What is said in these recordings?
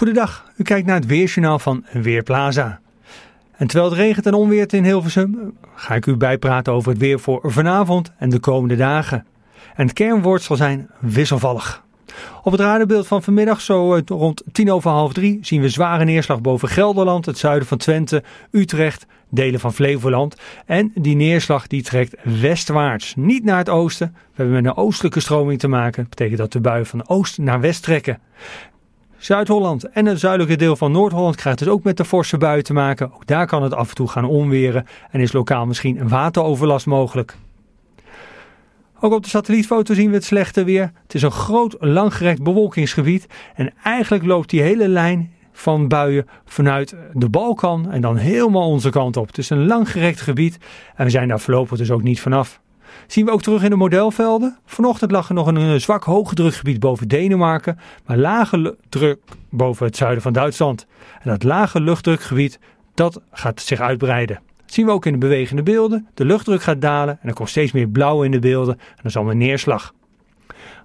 Goedendag, u kijkt naar het Weerjournaal van Weerplaza. En terwijl het regent en onweert in Hilversum, ga ik u bijpraten over het weer voor vanavond en de komende dagen. En het kernwoord zal zijn wisselvallig. Op het radarbeeld van vanmiddag, zo eh, rond tien over half drie, zien we zware neerslag boven Gelderland, het zuiden van Twente, Utrecht, delen van Flevoland. En die neerslag die trekt westwaarts, niet naar het oosten. We hebben met een oostelijke stroming te maken. Dat betekent dat de buien van oost naar west trekken. Zuid-Holland en het zuidelijke deel van Noord-Holland krijgt dus ook met de forse buien te maken. Ook daar kan het af en toe gaan onweren en is lokaal misschien een wateroverlast mogelijk. Ook op de satellietfoto zien we het slechte weer. Het is een groot langgerekt bewolkingsgebied en eigenlijk loopt die hele lijn van buien vanuit de Balkan en dan helemaal onze kant op. Het is een langgerekt gebied en we zijn daar voorlopig dus ook niet vanaf. Zien we ook terug in de modelvelden. Vanochtend lag er nog een, eh, zwak hoogdrukgebied boven Denemarken, maar lage druk boven het zuiden van Duitsland. En dat lage luchtdrukgebied, dat gaat zich uitbreiden. Dat zien we ook in de bewegende beelden. De luchtdruk gaat dalen en er komt steeds meer blauw in de beelden en dan is allemaal neerslag.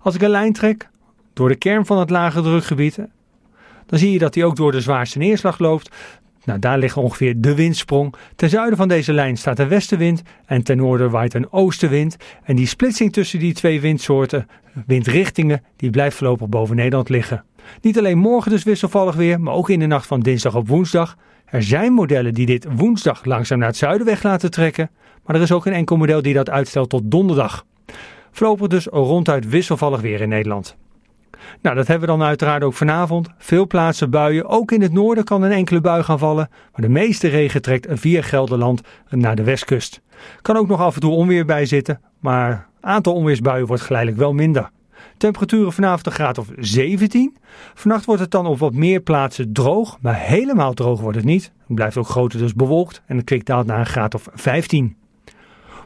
Als ik een lijn trek door de kern van het lage drukgebied, eh, dan zie je dat die ook door de zwaarste neerslag loopt. Nou, daar liggen ongeveer de windsprong. Ten zuiden van deze lijn staat een westenwind en ten noorden waait een oostenwind. En die splitsing tussen die twee windsoorten, windrichtingen, die blijft voorlopig boven Nederland liggen. Niet alleen morgen dus wisselvallig weer, maar ook in de nacht van dinsdag op woensdag. Er zijn modellen die dit woensdag langzaam naar het zuiden weg laten trekken, maar er is ook een enkel model die dat uitstelt tot donderdag. Voorlopig dus ronduit wisselvallig weer in Nederland. Nou, dat hebben we dan uiteraard ook vanavond. Veel plaatsen buien. Ook in het noorden kan een enkele bui gaan vallen. Maar de meeste regen trekt via Gelderland naar de westkust. Kan ook nog af en toe onweer bij zitten. Maar aantal onweersbuien wordt geleidelijk wel minder. Temperaturen vanavond een graad of 17. Vannacht wordt het dan op wat meer plaatsen droog. Maar helemaal droog wordt het niet. Het blijft ook groter dus bewolkt. En de kwik daalt naar een graad of 15.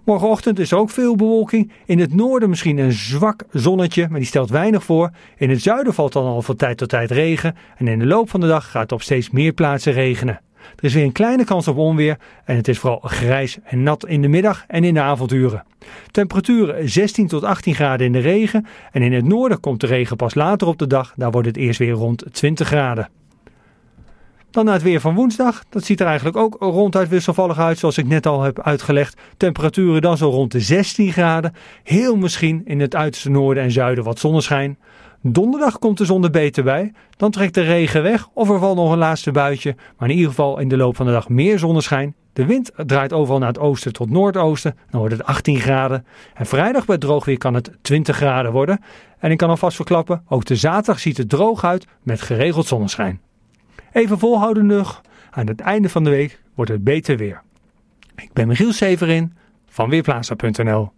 Morgenochtend is ook veel bewolking. In het noorden misschien een zwak zonnetje, maar die stelt weinig voor. In het zuiden valt dan al van tijd tot tijd regen. En in de loop van de dag gaat het op steeds meer plaatsen regenen. Er is weer een kleine kans op onweer en het is vooral grijs en nat in de middag en in de avonduren. Temperaturen 16 tot 18 graden in de regen en in het noorden komt de regen pas later op de dag. Daar wordt het eerst weer rond 20 graden. Dan na het weer van woensdag. Dat ziet er eigenlijk ook ronduit wisselvallig uit, zoals ik net al heb uitgelegd. Temperaturen dan zo rond de 16 graden. Heel misschien in het uiterste noorden en zuiden wat zonneschijn. Donderdag komt de zon er beter bij. Dan trekt de regen weg of er valt nog een laatste buitje. Maar in ieder geval in de loop van de dag meer zonneschijn. De wind draait overal naar het oosten tot noordoosten. Dan wordt het 18 graden. En vrijdag bij droog weer kan het 20 graden worden. En ik kan alvast verklappen, ook de zaterdag ziet het droog uit met geregeld zonneschijn. Even volhouden nog. Aan het einde van de week wordt het beter weer. Ik ben Michiel Severin van weerplaatsen.nl